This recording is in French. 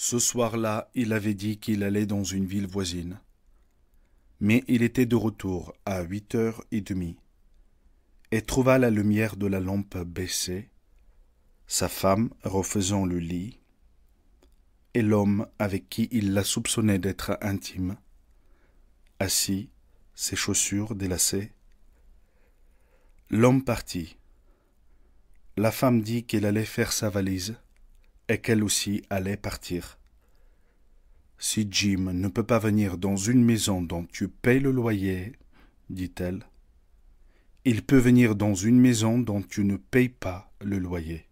Ce soir-là, il avait dit qu'il allait dans une ville voisine. Mais il était de retour à huit heures et demie, et trouva la lumière de la lampe baissée, sa femme refaisant le lit, et l'homme avec qui il la soupçonnait d'être intime, assis, ses chaussures délacées. L'homme partit. La femme dit qu'elle allait faire sa valise et qu'elle aussi allait partir. Si Jim ne peut pas venir dans une maison dont tu payes le loyer, dit-elle, il peut venir dans une maison dont tu ne payes pas le loyer.